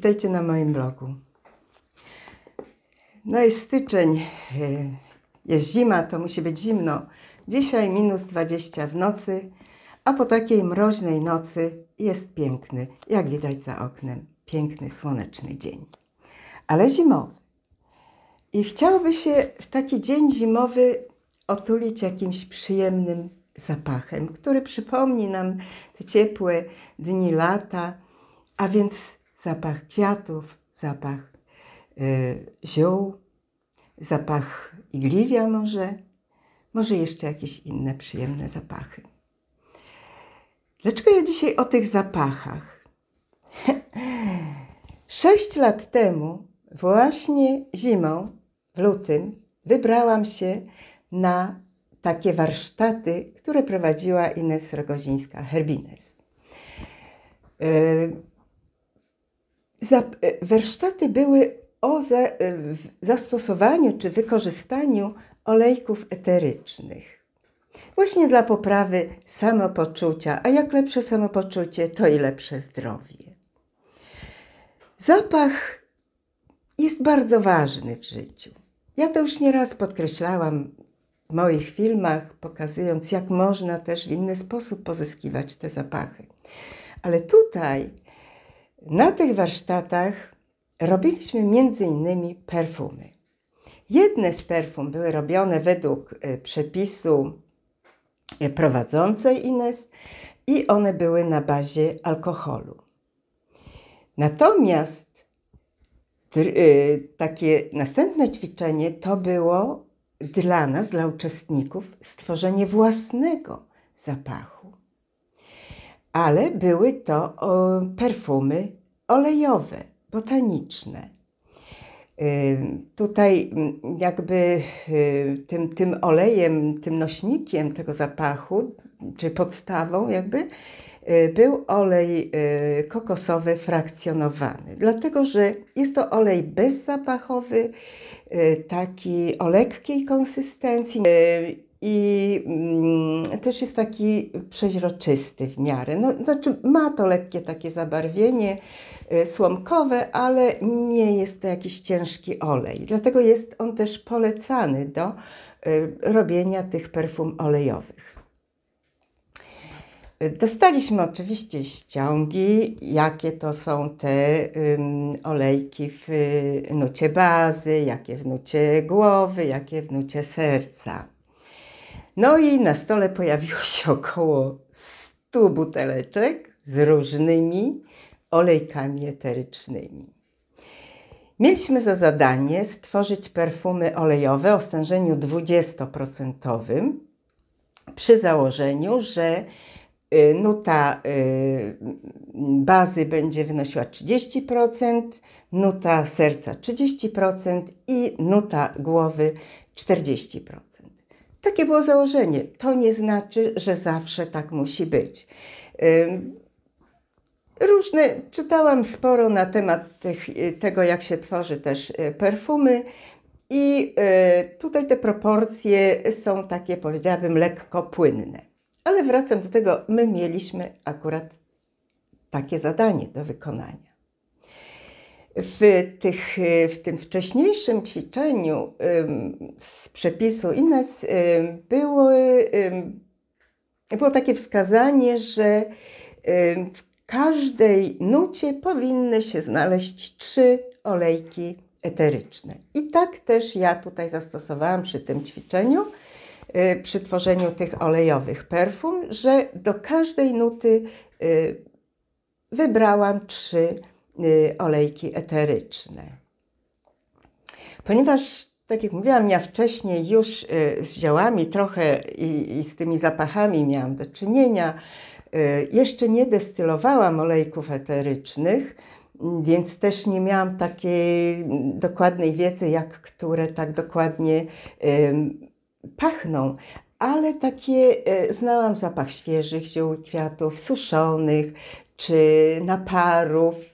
Witajcie na moim blogu. No jest styczeń, e, jest zima, to musi być zimno. Dzisiaj minus 20 w nocy, a po takiej mroźnej nocy jest piękny, jak widać za oknem, piękny, słoneczny dzień. Ale zimowy. I chciałoby się w taki dzień zimowy otulić jakimś przyjemnym zapachem, który przypomni nam te ciepłe dni lata, a więc zapach kwiatów, zapach e, ziół, zapach igliwia może, może jeszcze jakieś inne przyjemne zapachy. Dlaczego ja dzisiaj o tych zapachach? Sześć lat temu, właśnie zimą, w lutym, wybrałam się na takie warsztaty, które prowadziła Ines Rogozińska, Herbines. E, E, warsztaty były o e, zastosowaniu czy wykorzystaniu olejków eterycznych. Właśnie dla poprawy samopoczucia, a jak lepsze samopoczucie, to i lepsze zdrowie. Zapach jest bardzo ważny w życiu. Ja to już nieraz podkreślałam w moich filmach, pokazując, jak można też w inny sposób pozyskiwać te zapachy. Ale tutaj na tych warsztatach robiliśmy między innymi perfumy. Jedne z perfum były robione według e, przepisu e, prowadzącej Ines i one były na bazie alkoholu. Natomiast e, takie następne ćwiczenie to było dla nas, dla uczestników, stworzenie własnego zapachu ale były to perfumy olejowe, botaniczne. Tutaj mm, jakby y, tym, tym olejem, tym nośnikiem tego zapachu, czy podstawą jakby, y, był olej y, kokosowy frakcjonowany, dlatego że jest to olej bezzapachowy, taki o lekkiej konsystencji i mm, też jest taki przeźroczysty w miarę. No, znaczy ma to lekkie takie zabarwienie y, słomkowe, ale nie jest to jakiś ciężki olej. Dlatego jest on też polecany do y, robienia tych perfum olejowych. Dostaliśmy oczywiście ściągi, jakie to są te olejki w y, nucie bazy, jakie w nucie głowy, jakie w nucie serca. No i na stole pojawiło się około 100 buteleczek z różnymi olejkami eterycznymi. Mieliśmy za zadanie stworzyć perfumy olejowe o stężeniu 20% przy założeniu, że y, nuta y, bazy będzie wynosiła 30%, nuta serca 30% i nuta głowy 40%. Takie było założenie. To nie znaczy, że zawsze tak musi być. Różne, czytałam sporo na temat tych, y, tego, jak się tworzy też y, perfumy. I y, tutaj te proporcje są takie, powiedziałabym, lekko płynne. Ale wracam do tego, my mieliśmy akurat takie zadanie do wykonania. W, tych, w tym wcześniejszym ćwiczeniu z przepisu Ines były, było takie wskazanie, że w każdej nucie powinny się znaleźć trzy olejki eteryczne. I tak też ja tutaj zastosowałam przy tym ćwiczeniu, y, przy tworzeniu tych olejowych perfum, że do każdej nuty y, wybrałam trzy olejki Y, olejki eteryczne. Ponieważ, tak jak mówiłam, ja wcześniej już y, z ziołami trochę i, i z tymi zapachami miałam do czynienia, y, jeszcze nie destylowałam olejków eterycznych, więc też nie miałam takiej dokładnej wiedzy, jak które tak dokładnie pachną, ale takie e, znałam zapach świeżych ziół i kwiatów, suszonych, czy naparów e,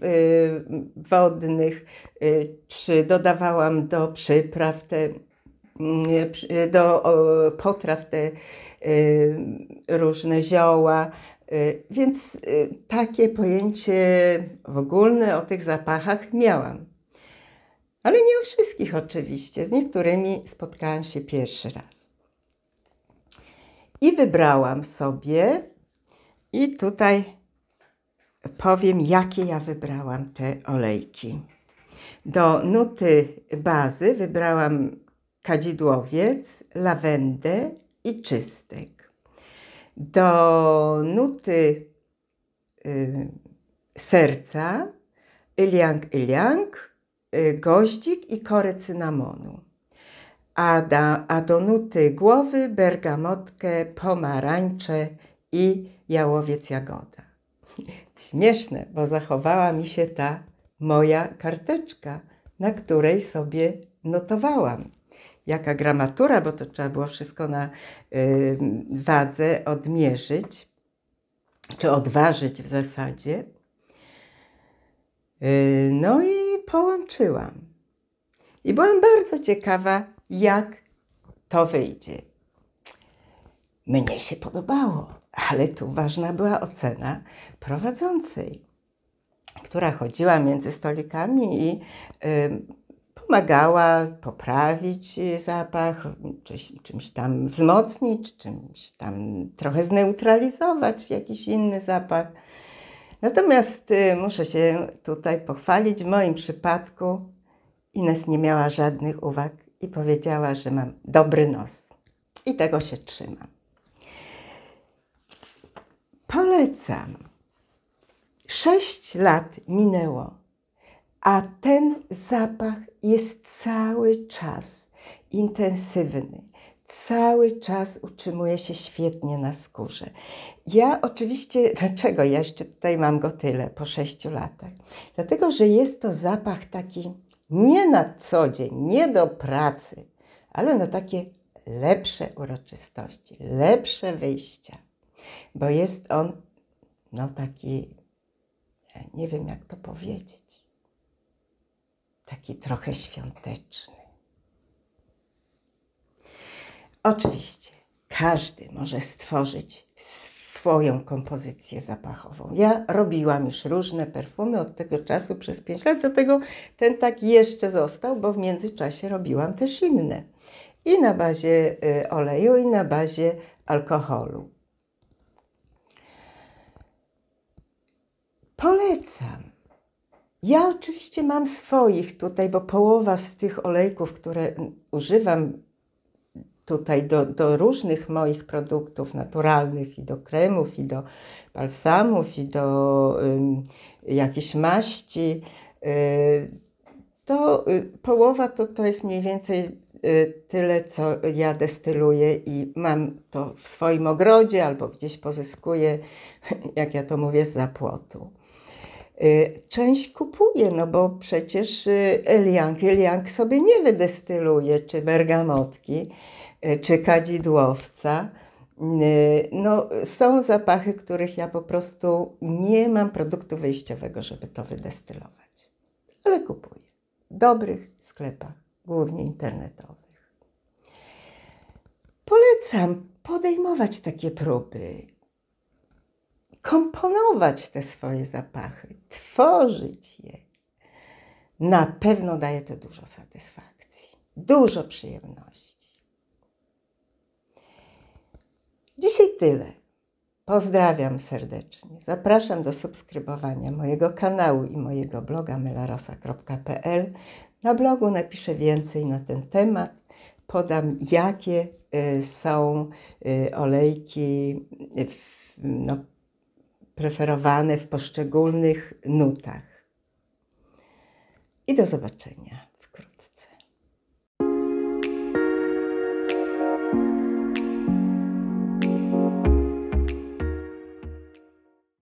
wodnych, e, czy dodawałam do przypraw te, mm, do potraw te różne zioła. Więc takie pojęcie ogólne o tych zapachach miałam. Ale nie o wszystkich oczywiście, z niektórymi spotkałam się pierwszy raz. I wybrałam sobie i tutaj powiem, jakie ja wybrałam te olejki. Do nuty bazy wybrałam kadzidłowiec, lawendę i czystek. Do nuty y, serca iliang iliang, y, goździk i korę cynamonu. Ada, a głowy bergamotkę, pomarańcze i jałowiec jagoda. Śmieszne, bo zachowała mi się ta moja karteczka, na której sobie notowałam. Jaka gramatura, bo to trzeba było wszystko na y, wadze odmierzyć, czy odważyć w zasadzie. Y, no i połączyłam. I byłam bardzo ciekawa, jak to wyjdzie. Mnie się podobało, ale tu ważna była ocena prowadzącej, która chodziła między stolikami i y, pomagała poprawić zapach, czy, czymś tam wzmocnić, czymś tam trochę zneutralizować jakiś inny zapach. Natomiast y, muszę się tutaj pochwalić, w moim przypadku Ines nie miała żadnych uwag i powiedziała, że mam dobry nos. I tego się trzymam. Polecam. Sześć lat minęło, a ten zapach jest cały czas intensywny. Cały czas utrzymuje się świetnie na skórze. Ja oczywiście, dlaczego ja jeszcze tutaj mam go tyle po sześciu latach? Dlatego, że jest to zapach taki nie na co dzień, nie do pracy, ale na takie lepsze uroczystości, lepsze wyjścia, bo jest on no taki, e, nie wiem jak to powiedzieć, taki trochę świąteczny. Oczywiście każdy może stworzyć swój swoją kompozycję zapachową. Ja robiłam już różne perfumy od tego czasu przez 5 lat, dlatego ten tak jeszcze został, bo w międzyczasie robiłam też inne. I na bazie y, oleju, i na bazie alkoholu. Polecam. Ja oczywiście mam swoich tutaj, bo połowa z tych olejków, które mm, używam, tutaj do, do różnych moich produktów naturalnych i do kremów, i do balsamów, i do jakichś maści, y, to y, połowa to, to jest mniej więcej y, tyle, co ja destyluję i mam to w swoim ogrodzie albo gdzieś pozyskuję, jak ja to mówię, z zapłotu. Y, część kupuję, no bo przecież Eliank, y, Eliank sobie nie wydestyluje, czy bergamotki. Y, czy kadzidłowca. Y, no, są zapachy, których ja po prostu nie mam produktu wyjściowego, żeby to wydestylować. Ale kupuję w dobrych sklepach, głównie internetowych. Polecam podejmować takie próby, komponować te swoje zapachy, tworzyć je. Na pewno daje to dużo satysfakcji, dużo przyjemności. I tyle. Pozdrawiam serdecznie. Zapraszam do subskrybowania mojego kanału i mojego bloga melarosa.pl. Na blogu napiszę więcej na ten temat. Podam, jakie y, są y, olejki y, no, preferowane w poszczególnych nutach. I do zobaczenia.